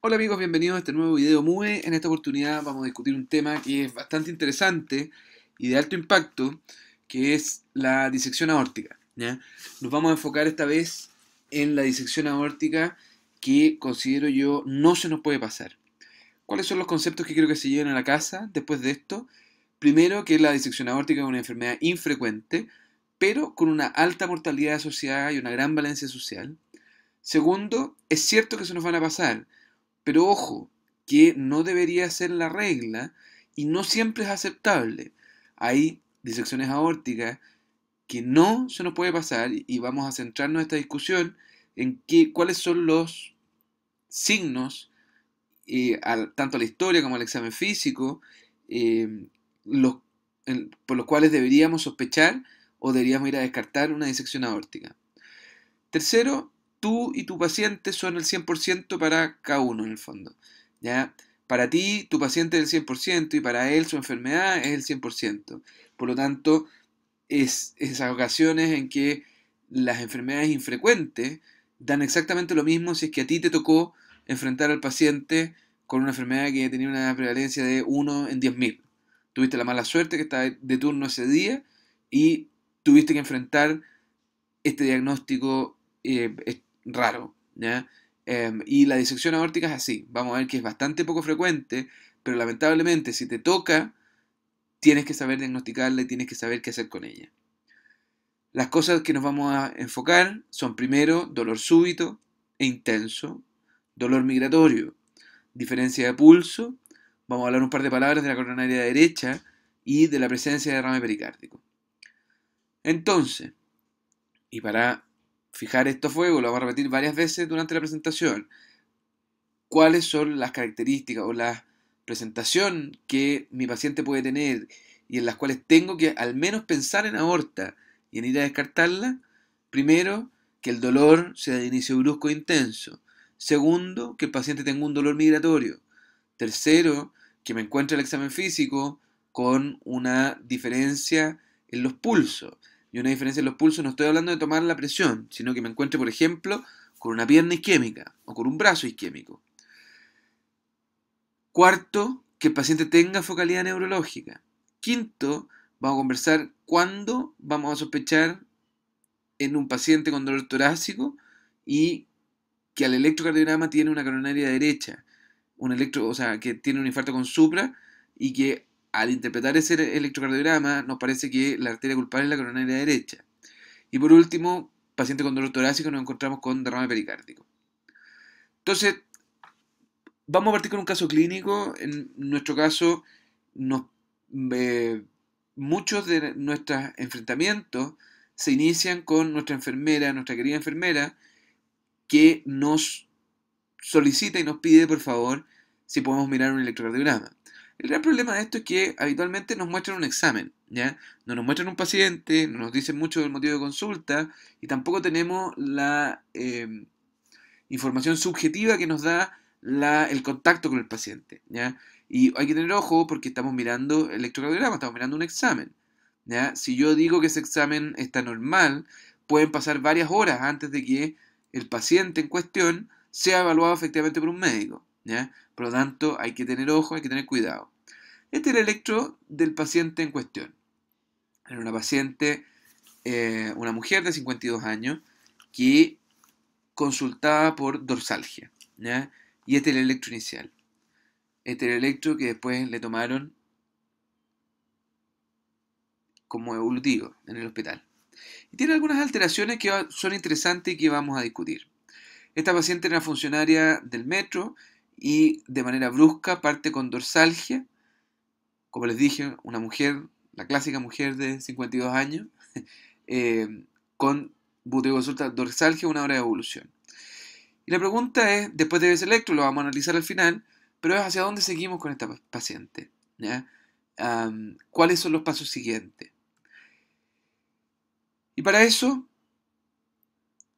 Hola amigos, bienvenidos a este nuevo video MUE. En esta oportunidad vamos a discutir un tema que es bastante interesante y de alto impacto, que es la disección aórtica. ¿ya? Nos vamos a enfocar esta vez en la disección aórtica que considero yo no se nos puede pasar. ¿Cuáles son los conceptos que creo que se lleven a la casa después de esto? Primero, que la disección aórtica es una enfermedad infrecuente, pero con una alta mortalidad asociada y una gran valencia social. Segundo, es cierto que se nos van a pasar, pero ojo, que no debería ser la regla y no siempre es aceptable. Hay disecciones aórticas que no se nos puede pasar y vamos a centrarnos en esta discusión en cuáles son los signos, eh, tanto a la historia como al examen físico, eh, por los cuales deberíamos sospechar o deberíamos ir a descartar una disección aórtica. Tercero, tú y tu paciente son el 100% para cada uno en el fondo. ¿ya? Para ti, tu paciente es el 100% y para él su enfermedad es el 100%. Por lo tanto, es esas ocasiones en que las enfermedades infrecuentes dan exactamente lo mismo si es que a ti te tocó enfrentar al paciente con una enfermedad que tenía una prevalencia de 1 en 10.000. Tuviste la mala suerte que estaba de turno ese día y tuviste que enfrentar este diagnóstico eh, raro. ¿ya? Em, y la disección aórtica es así. Vamos a ver que es bastante poco frecuente, pero lamentablemente si te toca, tienes que saber diagnosticarla y tienes que saber qué hacer con ella. Las cosas que nos vamos a enfocar son primero dolor súbito e intenso, dolor migratorio, diferencia de pulso, vamos a hablar un par de palabras de la coronaria derecha y de la presencia de derrame pericárdico. Entonces, y para fijar esto fuego, lo vamos a repetir varias veces durante la presentación, cuáles son las características o la presentación que mi paciente puede tener y en las cuales tengo que al menos pensar en aorta y en ir a descartarla, primero, que el dolor sea de inicio brusco e intenso. Segundo, que el paciente tenga un dolor migratorio. Tercero, que me encuentre el examen físico con una diferencia en los pulsos y una diferencia en los pulsos, no estoy hablando de tomar la presión, sino que me encuentre, por ejemplo, con una pierna isquémica o con un brazo isquémico. Cuarto, que el paciente tenga focalidad neurológica. Quinto, vamos a conversar cuándo vamos a sospechar en un paciente con dolor torácico y que al electrocardiograma tiene una coronaria derecha, un electro, o sea, que tiene un infarto con supra y que al interpretar ese e-, electrocardiograma, nos parece que la arteria culpable es la coronaria derecha. Y por último, paciente con dolor torácico nos encontramos con derrame pericárdico. Entonces, vamos a partir con un caso clínico. En nuestro caso, eh, muchos de nuestros enfrentamientos se inician con nuestra enfermera, nuestra querida enfermera, que nos solicita y nos pide, por favor, si podemos mirar un electrocardiograma. El real problema de esto es que habitualmente nos muestran un examen, ¿ya? No nos muestran un paciente, no nos dicen mucho del motivo de consulta y tampoco tenemos la em, información subjetiva que nos da el contacto con el paciente, ¿ya? Y hay que tener ojo porque estamos mirando electrocardiograma, estamos mirando un examen, ¿ya? Si yo digo que ese examen está normal, pueden pasar varias horas antes de que el paciente en cuestión sea evaluado efectivamente por un médico. Por lo tanto, hay que tener ojo, hay que tener cuidado. Este es el electro del paciente en cuestión. Era una paciente, eh, una mujer de 52 años, que consultaba por dorsalgia. Y este es el electro inicial. Este es el electro que después le tomaron como evolutivo en el hospital. Y tiene algunas alteraciones que son interesantes y que vamos a discutir. Esta paciente era funcionaria del metro y de manera brusca parte con dorsalgia. Como les dije, una mujer, la clásica mujer de 52 años, eh, con consulta, dorsalgia, una hora de evolución. Y la pregunta es, después de ese electro, lo vamos a analizar al final, pero es hacia dónde seguimos con esta paciente. ¿Cuáles son los pasos siguientes? Y para eso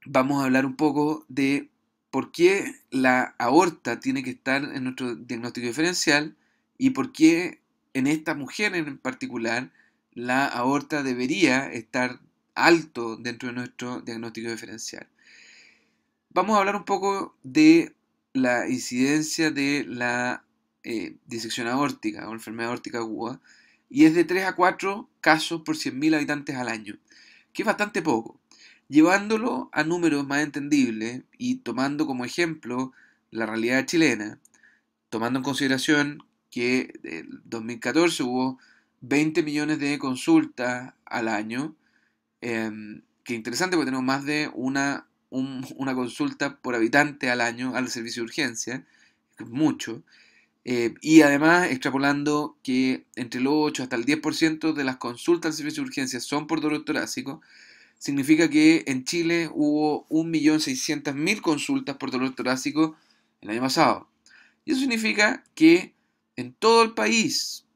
vamos a hablar un poco de por qué la aorta tiene que estar en nuestro diagnóstico diferencial y por qué en esta mujer en particular la aorta debería estar alto dentro de nuestro diagnóstico diferencial. Vamos a hablar un poco de la incidencia de la eh, disección aórtica o enfermedad aórtica aguda y es de 3 a 4 casos por 100.000 habitantes al año, que es bastante poco llevándolo a números más entendibles y tomando como ejemplo la realidad chilena, tomando en consideración que en 2014 hubo 20 millones de consultas al año, eh, que interesante porque tenemos más de una, una consulta por habitante al año al servicio de urgencia, mucho, eh, y además extrapolando que entre el 8 hasta el 10% de las consultas al servicio de urgencia son por dolor torácico, significa que en Chile hubo 1.600.000 consultas por dolor torácico el año pasado. Y eso significa que en todo el país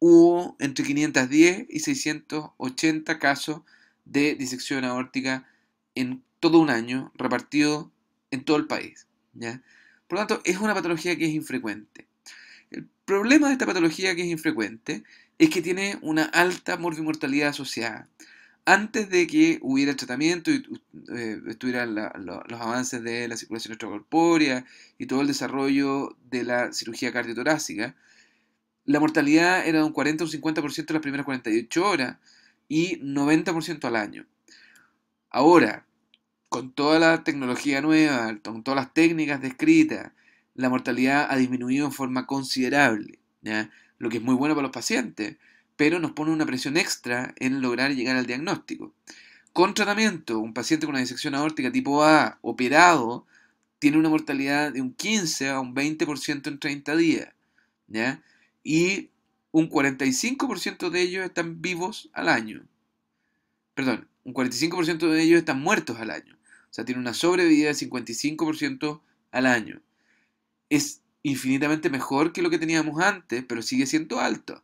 hubo entre 510 y 680 casos de disección aórtica en todo un año, repartido en todo el país. ¿ya? Por lo tanto, es una patología que es infrecuente. El problema de esta patología que es infrecuente es que tiene una alta morbimortalidad asociada antes de que hubiera el tratamiento y eh, estuvieran los avances de la circulación extracorpórea y todo el desarrollo de la cirugía cardiotorácica, la mortalidad era de un 40 o 50% en las primeras 48 horas y 90% al año. Ahora, con toda la tecnología nueva, con todas las técnicas descritas, la mortalidad ha disminuido en forma considerable, lo que es muy bueno para los pacientes pero nos pone una presión extra en lograr llegar al diagnóstico. Con tratamiento, un paciente con una disección aórtica tipo A operado tiene una mortalidad de un 15 a un 20% en 30 días, Y un 45% de ellos están vivos al año. Perdón, un 45% de ellos están muertos al año. O sea, tiene una sobrevida de 55% al año. Es infinitamente mejor que lo que teníamos antes, pero sigue siendo alto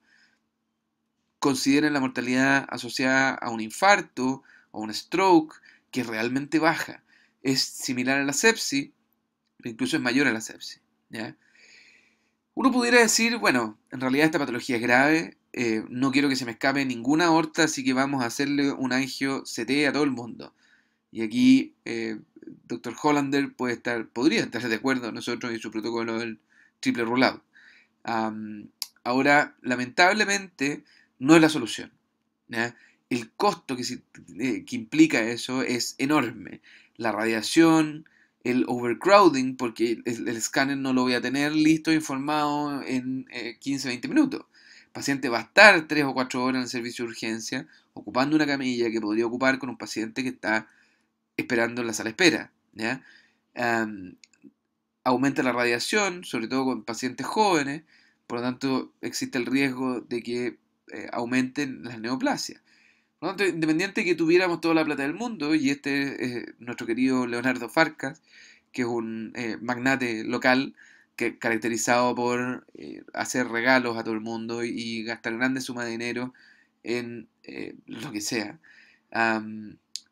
consideren la mortalidad asociada a un infarto o un stroke, que realmente baja. Es similar a la sepsis, incluso es mayor a la sepsis. Uno pudiera decir, bueno, en realidad esta patología es grave, eh, no quiero que se me escape ninguna aorta, así que vamos a hacerle un angio CT a todo el mundo. Y aquí eh, doctor Dr. Hollander puede estar, podría estar de acuerdo nosotros y su protocolo del triple rulado. ahora, lamentablemente, no es la solución. El costo eh, que, implica eso es enorme. La radiación, el overcrowding, porque el, escáner no lo voy a tener listo, informado en 15, eh, 20 minutos. El paciente va a estar 3 o 4 horas en el servicio de urgencia, ocupando una camilla que podría ocupar con un paciente que está esperando en la sala de espera. aumenta la radiación, sobre todo con pacientes jóvenes, por lo tanto existe el riesgo de que eh, aumenten las neoplasias. Por lo tanto, independiente que tuviéramos toda la plata del mundo, y este es nuestro querido Leonardo Farcas, que es un eh, magnate local, que, caracterizado por eh, hacer regalos a todo el mundo y, gastar grandes sumas de dinero en lo que sea.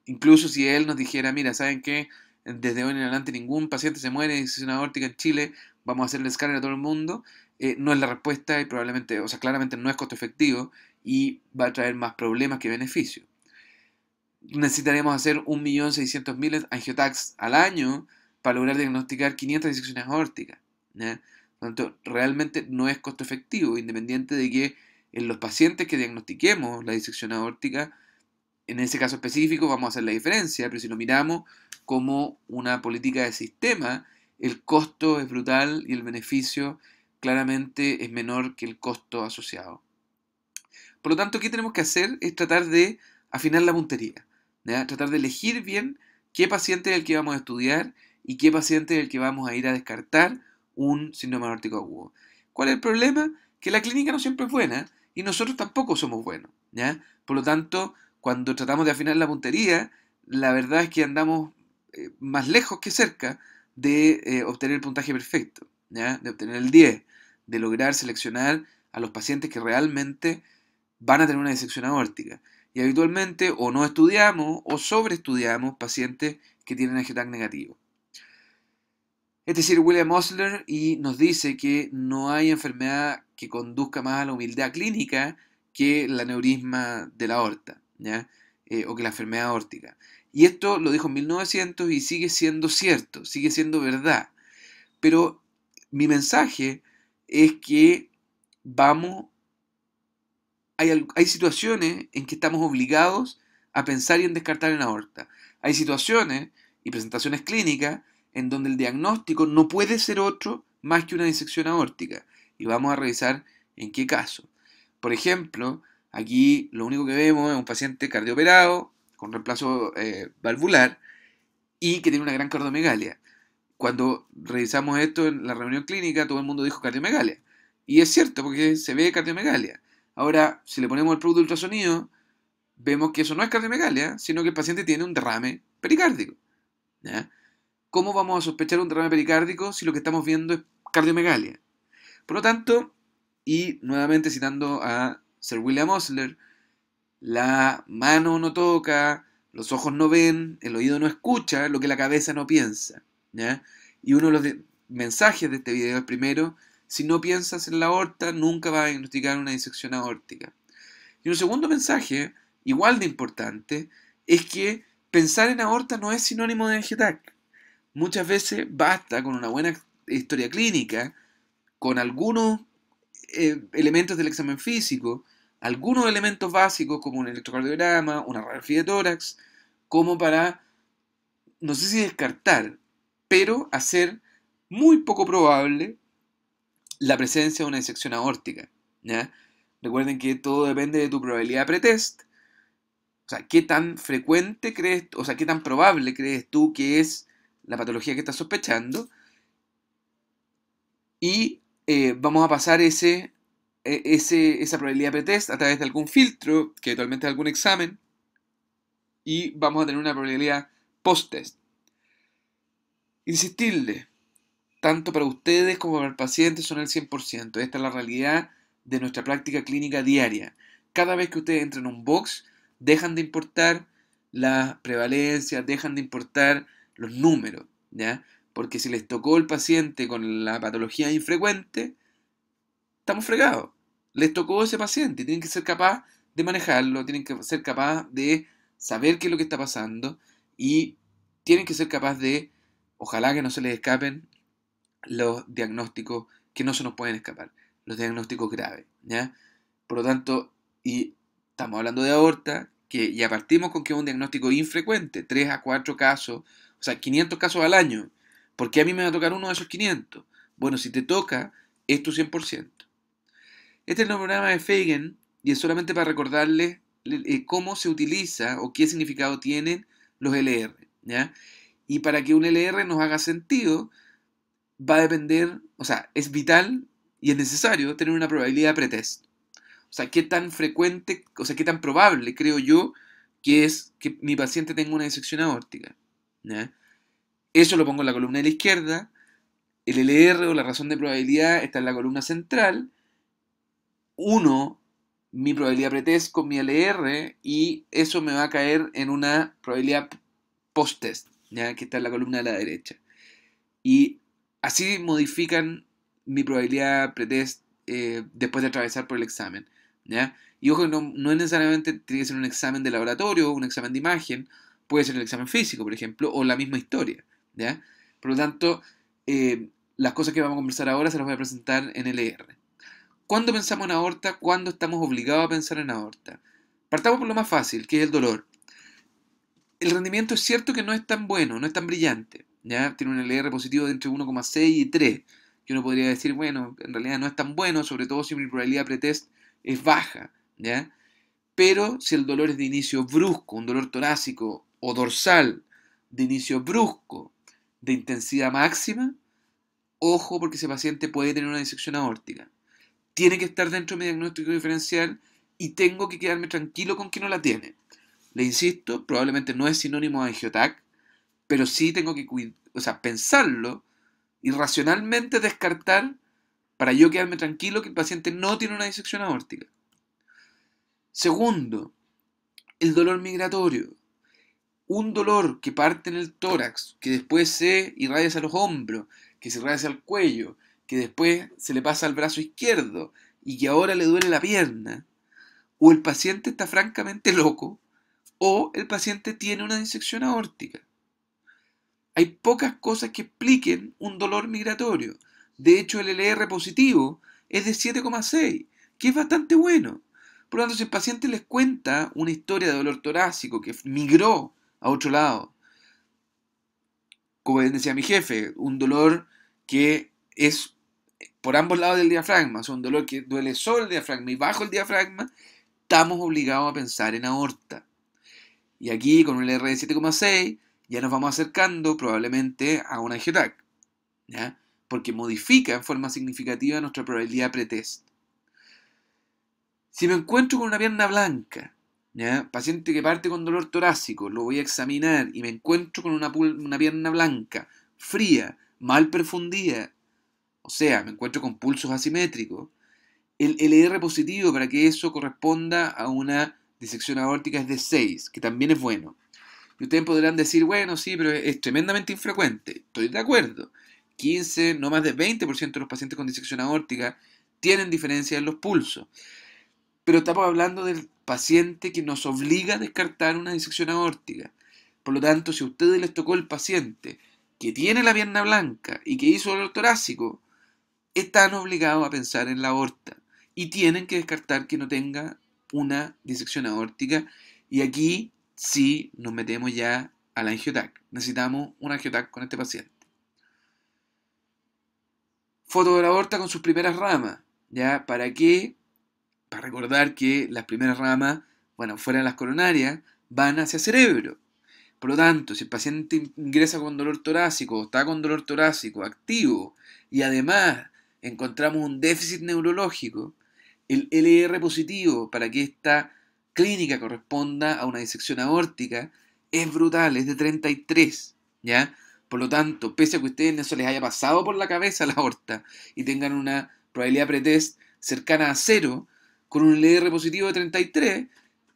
incluso si él nos dijera, mira, ¿saben qué? Desde hoy en adelante ningún paciente se muere es una aórtica en Chile, vamos a hacerle escáner a todo el mundo. Eh, no es la respuesta y probablemente, o sea, claramente no es costo efectivo y va a traer más problemas que beneficios. Necesitaremos hacer 1.600.000 angiotax al año para lograr diagnosticar 500 disecciones aórticas. tanto, realmente no es costo efectivo, independiente de que en los pacientes que diagnostiquemos la disección aórtica, en ese caso específico vamos a hacer la diferencia, pero si lo miramos como una política de sistema, el costo es brutal y el beneficio claramente es menor que el costo asociado. Por lo tanto, ¿qué tenemos que hacer? Es tratar de afinar la puntería, tratar de elegir bien qué paciente es el que vamos a estudiar y qué paciente es el que vamos a ir a descartar un síndrome anórtico agudo. ¿Cuál es el problema? Que la clínica no siempre es buena y nosotros tampoco somos buenos. Por lo tanto, cuando tratamos de afinar la puntería, la verdad es que andamos eh, más lejos que cerca de eh, obtener el puntaje perfecto, de obtener el 10 de lograr seleccionar a los pacientes que realmente van a tener una disección aórtica. Y habitualmente o no estudiamos o sobreestudiamos pacientes que tienen AGTAC negativo. es decir, William Osler y nos dice que no hay enfermedad que conduzca más a la humildad clínica que la aneurisma de la aorta eh, o que la enfermedad aórtica. Y esto lo dijo en 1900 y sigue siendo cierto, sigue siendo verdad. Pero mi mensaje es que vamos, hay, situaciones en que estamos obligados a pensar y en descartar en aorta. Hay situaciones y presentaciones clínicas en donde el diagnóstico no puede ser otro más que una disección aórtica. Y vamos a revisar en qué caso. Por ejemplo, aquí lo único que vemos es un paciente cardiooperado con reemplazo eh, valvular y que tiene una gran cardiomegalia cuando revisamos esto en la reunión clínica, todo el mundo dijo cardiomegalia. Y es cierto, porque se ve cardiomegalia. Ahora, si le ponemos el producto de ultrasonido, vemos que eso no es cardiomegalia, sino que el paciente tiene un derrame pericárdico. ¿Cómo vamos a sospechar un derrame pericárdico si lo que estamos viendo es cardiomegalia? Por lo tanto, y nuevamente citando a Sir William Osler, la mano no toca, los ojos no ven, el oído no escucha lo que la cabeza no piensa. Y uno de los mensajes de este video es primero, si no piensas en la aorta, nunca vas a diagnosticar una disección aórtica. Y un segundo mensaje, igual de importante, es que pensar en aorta no es sinónimo de vegetal Muchas veces basta con una buena historia clínica, con algunos eh, elementos del examen físico, algunos elementos básicos como un electrocardiograma, una radiografía de tórax, como para, no sé si descartar, pero hacer muy poco probable la presencia de una disección aórtica. Recuerden que todo depende de tu probabilidad pretest. O sea, qué tan frecuente crees, o sea, qué tan probable crees tú que es la patología que estás sospechando. Y eh, vamos a pasar e, ese, esa probabilidad pretest a través de algún filtro, que actualmente es algún examen, y vamos a tener una probabilidad post-test. Insistirle, tanto para ustedes como para el paciente son el 100%. Esta es la realidad de nuestra práctica clínica diaria. Cada vez que ustedes entran en un box, dejan de importar las prevalencias, dejan de importar los números, ¿ya? Porque si les tocó el paciente con la patología infrecuente, estamos fregados. Les tocó ese paciente tienen que ser capaz de manejarlo, tienen que ser capaz de saber qué es lo que está pasando y tienen que ser capaz de Ojalá que no se les escapen los diagnósticos que no se nos pueden escapar, los diagnósticos graves, ¿ya? Por lo tanto, y estamos hablando de aorta, que ya partimos con que es un diagnóstico infrecuente, 3 a 4 casos, o sea, 500 casos al año. ¿Por qué a mí me va a tocar uno de esos 500? Bueno, si te toca, es tu 100%. Este es el programa de Fagan y es solamente para recordarles eh, cómo se utiliza o qué significado tienen los LR, ¿ya? Y para que un LR nos haga sentido, va a depender, o sea, es vital y es necesario tener una probabilidad pretest. O sea, qué tan frecuente, o sea, qué tan probable creo yo que es que mi paciente tenga una disección aórtica. Eso lo pongo en la columna de la izquierda. El LR o la razón de probabilidad está en la columna central. Uno, mi probabilidad pretest con mi LR y eso me va a caer en una probabilidad post-test que está en la columna de la derecha. Y así modifican mi probabilidad pretest eh, después de atravesar por el examen. ¿ya? Y ojo, no, es necesariamente tiene que ser un examen de laboratorio, un examen de imagen, puede ser el examen físico, por ejemplo, o la misma historia. ¿ya? Por lo tanto, eh, las cosas que vamos a conversar ahora se las voy a presentar en el e ¿Cuándo pensamos en aorta? ¿Cuándo estamos obligados a pensar en aorta? Partamos por lo más fácil, que es el dolor el rendimiento es cierto que no es tan bueno, no es tan brillante. ¿ya? Tiene un LR positivo de entre 1,6 y 3. Que uno podría decir, bueno, en realidad no es tan bueno, sobre todo si mi probabilidad pretest es baja. ¿ya? Pero si el dolor es de inicio brusco, un dolor torácico o dorsal de inicio brusco, de intensidad máxima, ojo porque ese paciente puede tener una disección aórtica. Tiene que estar dentro de mi diagnóstico diferencial y tengo que quedarme tranquilo con quien no la tiene le insisto, probablemente no es sinónimo de angiotac, pero sí tengo que pensarlo y racionalmente descartar para yo quedarme tranquilo que el paciente no tiene una disección aórtica. Segundo, el dolor migratorio. Un dolor que parte en el tórax, que después se irradia a los hombros, que se irradia al cuello, que después se le pasa al brazo izquierdo y que ahora le duele la pierna. O el paciente está francamente loco o el paciente tiene una disección aórtica. Hay pocas cosas que expliquen un dolor migratorio. De hecho, el LR positivo es de 7,6, que es bastante bueno. Por lo tanto, si el paciente les cuenta una historia de dolor torácico que migró a otro lado, como decía mi jefe, un dolor que es por ambos lados del diafragma, o un dolor que duele solo el diafragma y bajo el diafragma, estamos obligados a pensar en aorta. Y aquí con un LR de 7,6 ya nos vamos acercando probablemente a una GTAC, ¿ya? porque modifica en forma significativa nuestra probabilidad pretest. Si me encuentro con una pierna blanca, paciente que parte con dolor torácico, lo voy a examinar y me encuentro con una, una pierna blanca, fría, mal perfundida, o sea, me encuentro con pulsos asimétricos, el LR positivo para que eso corresponda a una disección aórtica es de 6, que también es bueno. Y ustedes podrán decir, bueno, sí, pero es tremendamente infrecuente. Estoy de acuerdo. 15, no más de 20% de los pacientes con disección aórtica tienen diferencia en los pulsos. Pero estamos hablando del paciente que nos obliga a descartar una disección aórtica. Por lo tanto, si a ustedes les tocó el paciente que tiene la pierna blanca y que hizo el torácico, están obligados a pensar en la aorta y tienen que descartar que no tenga una disección aórtica. Y aquí sí nos metemos ya al la angiotac. Necesitamos un angiotac con este paciente. Foto de la aorta con sus primeras ramas. ¿Ya? ¿Para qué? Para recordar que las primeras ramas, bueno, fuera de las coronarias, van hacia cerebro. Por lo tanto, si el paciente ingresa con dolor torácico o está con dolor torácico activo y además encontramos un déficit neurológico, el LR e positivo para que esta clínica corresponda a una disección aórtica es brutal, es de 33, ¿ya? Por lo tanto, pese a que a ustedes eso les haya pasado por la cabeza la aorta y tengan una probabilidad pretest cercana a cero, con un LR e positivo de 33,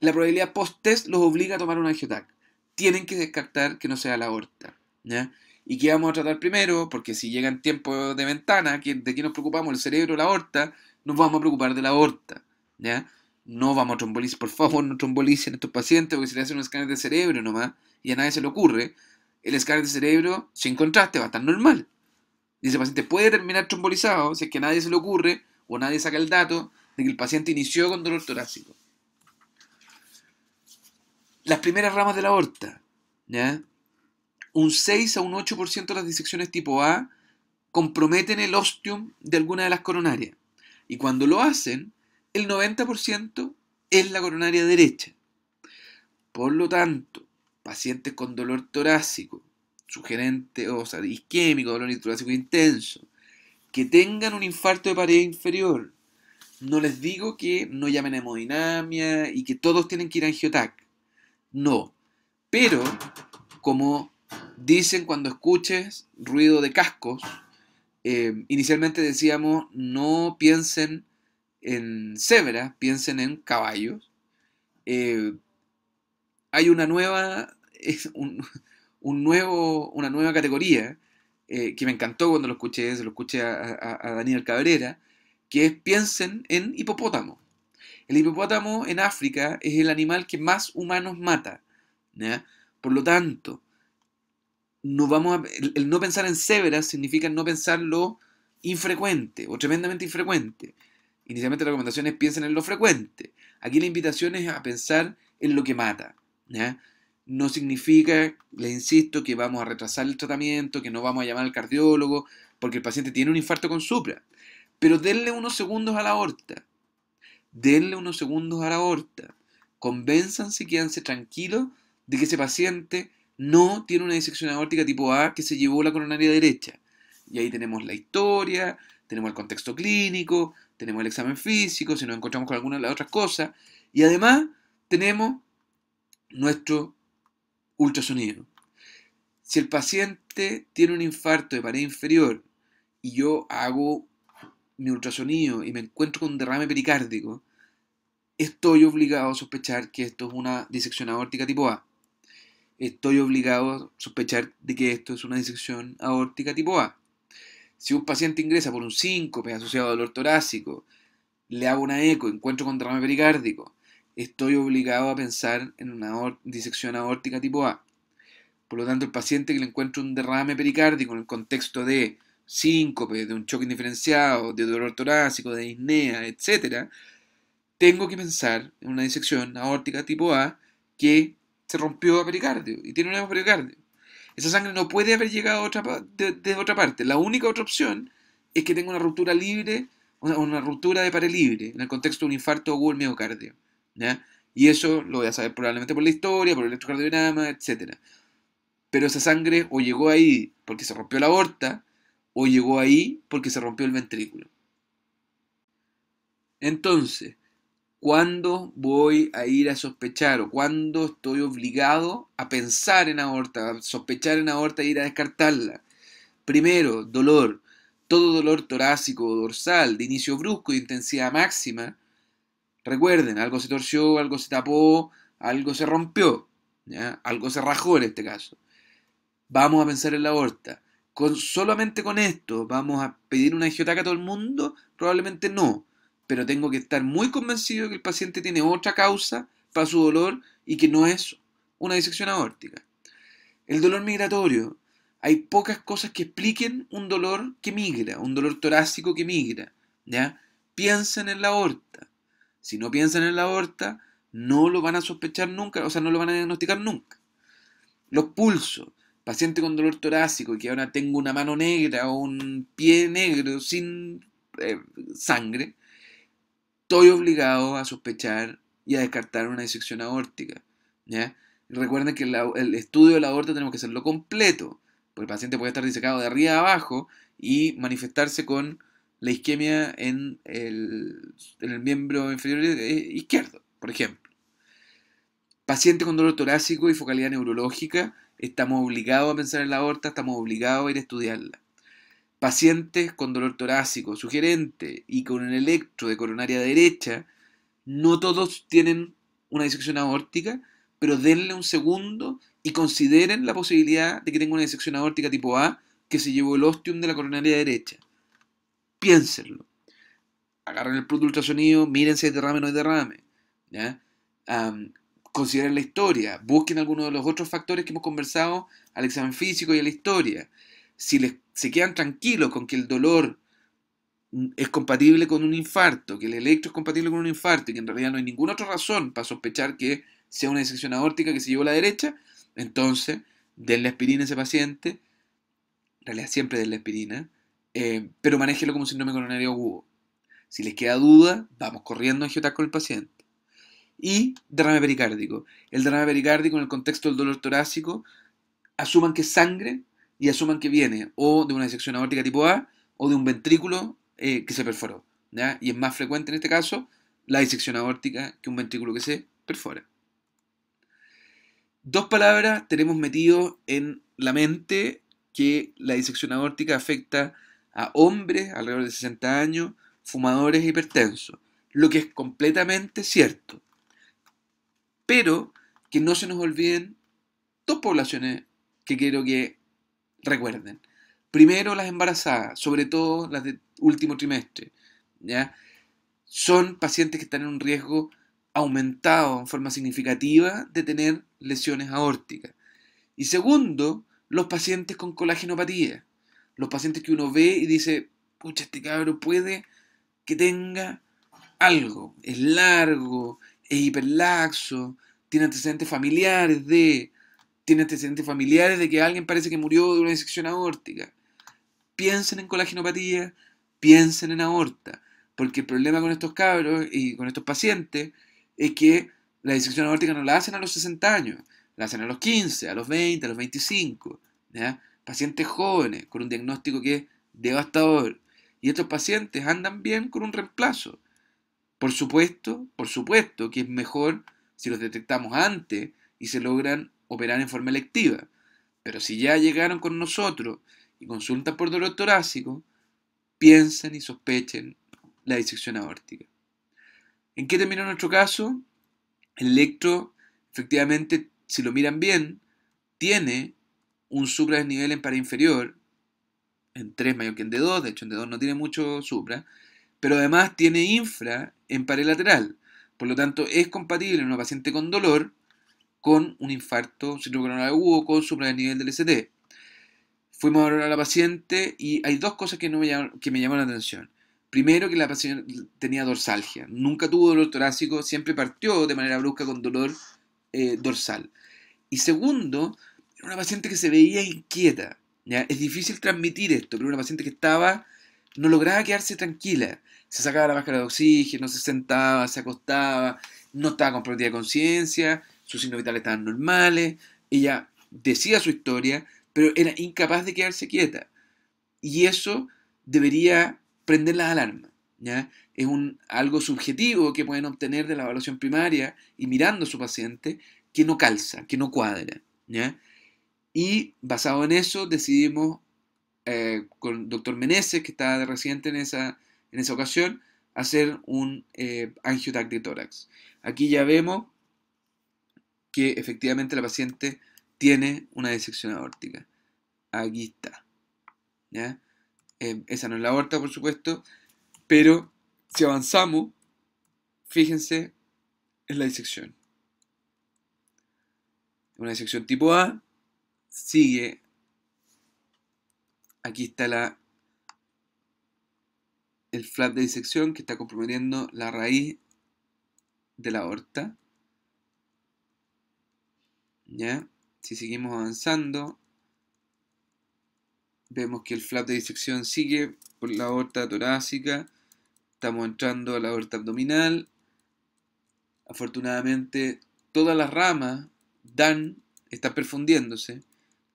la probabilidad post-test los obliga a tomar una angiotac. Tienen que descartar que no sea la aorta, ¿ya? ¿Y qué vamos a tratar primero? Porque si llegan tiempo de ventana, ¿de qué nos preocupamos? El cerebro, la aorta, nos vamos a preocupar de la aorta, ¿ya? No vamos a trombolizar, por favor, no trombolicen a estos pacientes porque se le hace un escáner de cerebro nomás y a nadie se le ocurre. El escáner de cerebro, sin contraste, va a estar normal. Dice, el paciente puede terminar trombolizado si es que a nadie se le ocurre o nadie saca el dato de que el paciente inició con dolor torácico. Las primeras ramas de la aorta, ¿ya? Un 6 a un 8% de las disecciones tipo A comprometen el ostium de alguna de las coronarias. Y cuando lo hacen, el 90% es la coronaria derecha. Por lo tanto, pacientes con dolor torácico, sugerente, o sea, isquémico, dolor torácico intenso, que tengan un infarto de pared inferior, no les digo que no llamen hemodinamia y que todos tienen que ir a angiotac. No. Pero, como dicen cuando escuches ruido de cascos, Em, inicialmente decíamos no piensen en cebras, piensen en caballos. Eh, hay una nueva, un, nuevo, una nueva categoría eh, que me encantó cuando lo escuché, se lo escuché a, Daniel Cabrera, que es piensen en hipopótamo. El hipopótamo en África es el animal que más humanos mata. Por lo tanto, no vamos a, el, no pensar en severas significa no pensar lo infrecuente o tremendamente infrecuente. Inicialmente la recomendación es piensen en lo frecuente. Aquí la invitación es a pensar en lo que mata. No significa, les insisto, que vamos a retrasar el tratamiento, que no vamos a llamar al cardiólogo, porque el paciente tiene un infarto con supra. Pero denle unos segundos a la aorta. Denle unos segundos a la aorta. Convénzanse, quédense tranquilos de que ese paciente no tiene una disección aórtica tipo A que se llevó la coronaria derecha. Y ahí tenemos la historia, tenemos el contexto clínico, tenemos el examen físico, si nos encontramos con alguna de las otras cosas. Y además tenemos nuestro ultrasonido. Si el paciente tiene un infarto de pared inferior y yo hago mi ultrasonido y me encuentro con un derrame pericárdico, estoy obligado a sospechar que esto es una disección aórtica tipo A estoy obligado a sospechar de que esto es una disección aórtica tipo A. Si un paciente ingresa por un síncope asociado a dolor torácico, le hago una eco, encuentro con derrame pericárdico, estoy obligado a pensar en una disección aórtica tipo A. Por lo tanto, el paciente que le encuentra un derrame pericárdico en el contexto de síncope, de un choque indiferenciado, de dolor torácico, de disnea, etc., tengo que pensar en una disección aórtica tipo A que se rompió a pericardio y tiene un nuevo pericardio. Esa sangre no puede haber llegado otra, de, otra parte. La única otra opción es que tenga una ruptura libre, una, una ruptura de pared libre, en el contexto de un infarto o un miocardio. Y eso lo voy a saber probablemente por la historia, por el electrocardiograma, etc. Pero esa sangre o llegó ahí porque se rompió la aorta, o llegó ahí porque se rompió el ventrículo. Entonces, ¿Cuándo voy a ir a sospechar o cuándo estoy obligado a pensar en aorta, a sospechar en aorta e ir a descartarla? Primero, dolor. Todo dolor torácico o dorsal de inicio brusco e intensidad máxima. Recuerden, algo se torció, algo se tapó, algo se rompió, algo se rajó en este caso. Vamos a pensar en la aorta. Con, solamente con esto, ¿vamos a pedir una angiotaca a todo el mundo? Probablemente no pero tengo que estar muy convencido de que el paciente tiene otra causa para su dolor y que no es una disección aórtica. El dolor migratorio. Hay pocas cosas que expliquen un dolor que migra, un dolor torácico que migra. ¿ya? Piensen en la aorta. Si no piensan en la aorta, no lo van a sospechar nunca, o sea, no lo van a diagnosticar nunca. Los pulsos. Paciente con dolor torácico y que ahora tengo una mano negra o un pie negro sin eh, sangre, estoy obligado a sospechar y a descartar una disección aórtica. ¿ya? Recuerden que el estudio de la aorta tenemos que hacerlo completo, porque el paciente puede estar disecado de arriba a abajo y manifestarse con la isquemia en el, en el miembro inferior eh, izquierdo, por ejemplo. Paciente con dolor torácico y focalidad neurológica, estamos obligados a pensar en la aorta, estamos obligados a ir a estudiarla. Pacientes con dolor torácico sugerente y con un electro de coronaria derecha, no todos tienen una disección aórtica, pero denle un segundo y consideren la posibilidad de que tenga una disección aórtica tipo A que se llevó el ostium de la coronaria derecha. Piénsenlo. Agarren el producto ultrasonido, miren si hay derrame o no hay derrame. ¿ya? consideren la historia, busquen algunos de los otros factores que hemos conversado al examen físico y a la historia si se quedan tranquilos con que el dolor es compatible con un infarto, que el electro es compatible con un infarto y que en realidad no hay ninguna otra razón para sospechar que sea una disección aórtica que se llevó a la derecha, entonces denle aspirina a ese paciente, en realidad siempre denle aspirina, eh, pero manéjelo como síndrome coronario agudo. Si les queda duda, vamos corriendo a angiotar con el paciente. Y derrame pericárdico. El derrame pericárdico en el contexto del dolor torácico, asuman que es sangre, y asuman que viene o de una disección aórtica tipo A o de un ventrículo eh, que se perforó. Y es más frecuente en este caso la disección aórtica que un ventrículo que se perfora. Dos palabras tenemos metido en la mente que la disección aórtica afecta a hombres alrededor de 60 años, fumadores hipertensos, lo que es completamente cierto. Pero que no se nos olviden dos poblaciones que quiero que Recuerden. Primero las embarazadas, sobre todo las de último trimestre, ¿ya? Son pacientes que están en un riesgo aumentado en forma significativa de tener lesiones aórticas. Y segundo, los pacientes con colagenopatía. Los pacientes que uno ve y dice, pucha, este cabro puede que tenga algo. Es largo, es hiperlaxo, tiene antecedentes familiares de, tiene antecedentes familiares de que alguien parece que murió de una disección aórtica. Piensen en colaginopatía, piensen en aorta, porque el problema con estos cabros y con estos pacientes es que la disección aórtica no la hacen a los 60 años, la hacen a los 15, a los 20, a los 25. Pacientes jóvenes con un diagnóstico que es devastador. Y estos pacientes andan bien con un reemplazo. Por supuesto, por supuesto que es mejor si los detectamos antes y se logran operar en forma electiva. Pero si ya llegaron con nosotros y consultan por dolor torácico, piensen y sospechen la disección aórtica. ¿En qué terminó nuestro caso? El electro, efectivamente, si lo miran bien, tiene un supra desnivel en par inferior, en 3 mayor que en D2, de hecho en D2 no tiene mucho supra, pero además tiene infra en pared lateral. Por lo tanto, es compatible en un paciente con dolor con un infarto coronario agudo con supranivel del ST. Fuimos a valorar a la paciente y hay dos cosas que, no me llamaron, que me la atención. Primero, que la paciente tenía dorsalgia. Nunca tuvo dolor torácico, siempre partió de manera brusca con dolor eh, dorsal. Y segundo, era una paciente que se veía inquieta. Es difícil transmitir esto, pero era una paciente que estaba, no lograba quedarse tranquila. Se sacaba la máscara de oxígeno, se sentaba, se acostaba, no estaba comprometida de conciencia, sus signos vitales estaban normales, ella decía su historia, pero era incapaz de quedarse quieta. Y eso debería prender las alarmas. ¿ya? Es un, algo subjetivo que pueden obtener de la evaluación primaria y mirando a su paciente que no calza, que no cuadra. Y basado en eso decidimos eh, con el doctor Meneses, que estaba de reciente en esa, en esa ocasión, hacer un eh, angiotac de tórax. Aquí ya vemos que efectivamente la paciente tiene una disección aórtica. Aquí está. Eh, esa no es la aorta, por supuesto, pero si avanzamos, fíjense en la disección. Una disección tipo A sigue. Aquí está la el flap de disección que está comprometiendo la raíz de la aorta. Si seguimos avanzando, vemos que el flap de disección sigue por la aorta torácica, estamos entrando a la aorta abdominal. Afortunadamente, todas las ramas dan, están perfundiéndose.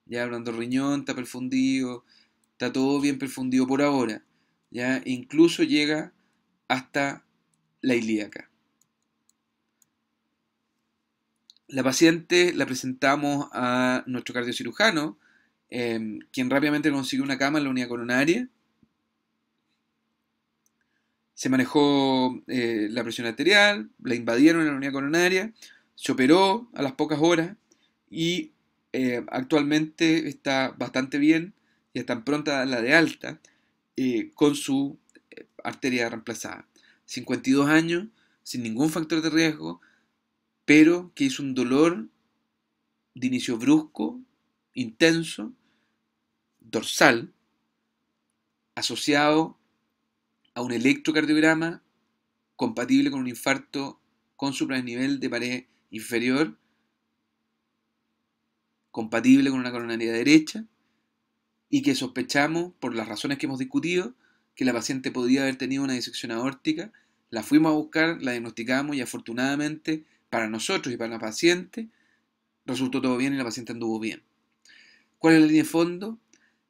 Ya hablando riñón, está perfundido, está todo bien perfundido por ahora. Ya incluso llega hasta la ilíaca. La paciente la presentamos a nuestro cardiocirujano, em, quien rápidamente consiguió una cama en la unidad coronaria. Se manejó eh, la presión arterial, la invadieron en la unidad coronaria, se operó a las pocas horas y eh, actualmente está bastante bien, y está pronta a la de alta, eh, con su arteria reemplazada. 52 años, sin ningún factor de riesgo, pero que es un dolor de inicio brusco, intenso, dorsal, asociado a un electrocardiograma compatible con un infarto con supranivel de pared inferior, compatible con una coronaria derecha, y que sospechamos, por las razones que hemos discutido, que la paciente podría haber tenido una disección aórtica. La fuimos a buscar, la diagnosticamos y afortunadamente para nosotros y para la paciente, resultó todo bien y la paciente anduvo bien. ¿Cuál es la línea de fondo?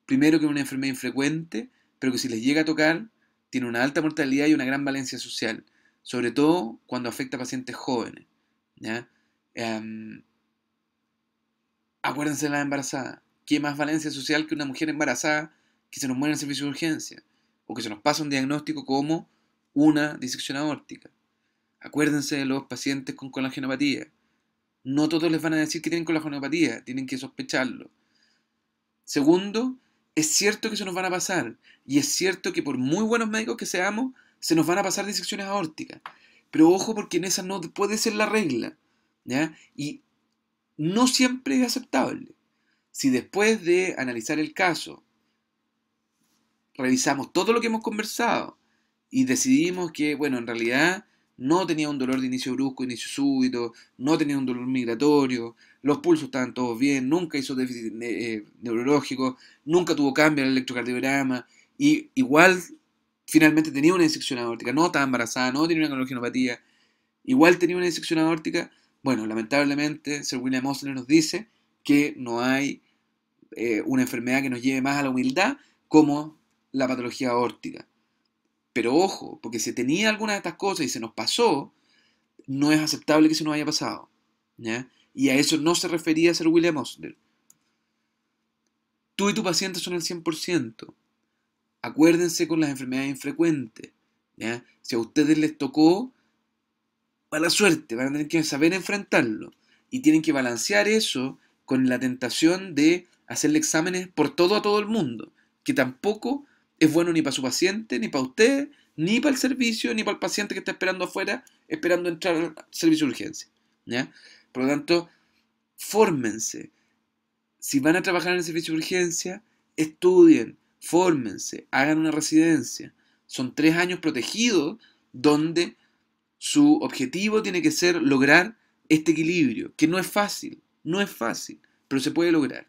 Primero que es una enfermedad infrecuente, pero que si les llega a tocar, tiene una alta mortalidad y una gran valencia social, sobre todo cuando afecta a pacientes jóvenes. Em, acuérdense de la embarazada. ¿Qué más valencia social que una mujer embarazada que se nos muere en el servicio de urgencia? O que se nos pasa un diagnóstico como una disección aórtica. Acuérdense de los pacientes con colagenopatía. No todos les van a decir que tienen colagenopatía, tienen que sospecharlo. Segundo, es cierto que se nos van a pasar, y es cierto que por muy buenos médicos que seamos, se nos van a pasar disecciones aórticas. Pero ojo porque en esa no puede ser la regla. Y no siempre es aceptable. Si después de analizar el caso, revisamos todo lo que hemos conversado y decidimos que, bueno, en realidad no tenía un dolor de inicio brusco, inicio súbito, no tenía un dolor migratorio, los pulsos estaban todos bien, nunca hizo déficit eh, neurológico, nunca tuvo cambio en el electrocardiograma, y igual finalmente tenía una disección aórtica, no estaba embarazada, no tenía una cardiopatía, igual tenía una disección aórtica. Bueno, lamentablemente, Sir William Osler nos dice que no hay eh, una enfermedad que nos lleve más a la humildad como la patología aórtica. Pero ojo, porque si tenía alguna de estas cosas y se nos pasó, no es aceptable que se nos haya pasado. Y a eso no se refería ser William Osler. Tú y tu paciente son el 100%. Acuérdense con las enfermedades infrecuentes. ¿ya? Si a ustedes les tocó, mala suerte, van a tener que saber enfrentarlo. Y tienen que balancear eso con la tentación de hacerle exámenes por todo a todo el mundo, que tampoco es bueno ni para su paciente, ni para usted, ni para el servicio, ni para el paciente que está esperando afuera, esperando entrar al servicio de urgencia. ¿ya? Por lo tanto, fórmense. Si van a trabajar en el servicio de urgencia, estudien, fórmense, hagan una residencia. Son tres años protegidos donde su objetivo tiene que ser lograr este equilibrio, que no es fácil, no es fácil, pero se puede lograr.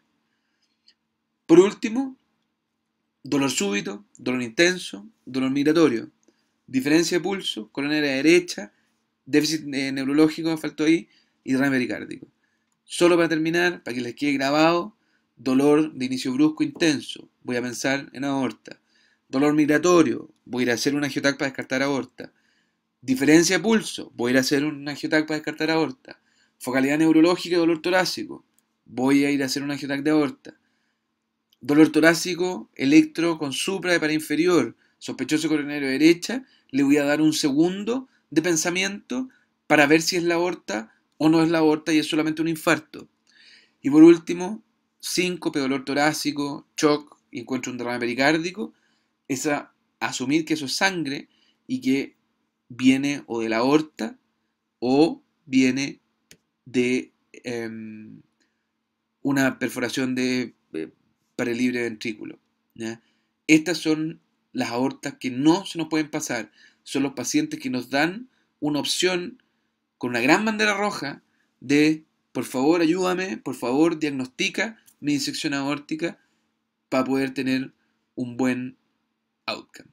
Por último, dolor súbito, dolor intenso, dolor migratorio, diferencia de pulso, coronaria derecha, déficit eh, neurológico, me ahí, y derrame pericárdico. Solo para terminar, para que les quede grabado, dolor de inicio brusco intenso, voy a pensar en aorta. Dolor migratorio, voy a ir a hacer un angiotac para descartar aorta. Diferencia de pulso, voy a ir a hacer un angiotac para descartar aorta. Focalidad neurológica y dolor torácico, voy a ir a hacer una angiotac de aorta. Dolor torácico, electro con supra de para inferior, sospechoso coronario derecha, le voy a dar un segundo de pensamiento para ver si es la aorta o no es la aorta y es solamente un infarto. Y por último, síncope, dolor torácico, shock, encuentro un drama pericárdico, es a asumir que eso es sangre y que viene o de la aorta o viene de em, una perforación de para el libre ventrículo. Estas son las aortas que no se nos pueden pasar. Son los pacientes que nos dan una opción con una gran bandera roja de, por favor, ayúdame, por favor, diagnostica mi insección aórtica para poder tener un buen outcome.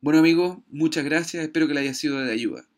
Bueno amigos, muchas gracias, espero que le haya sido de ayuda.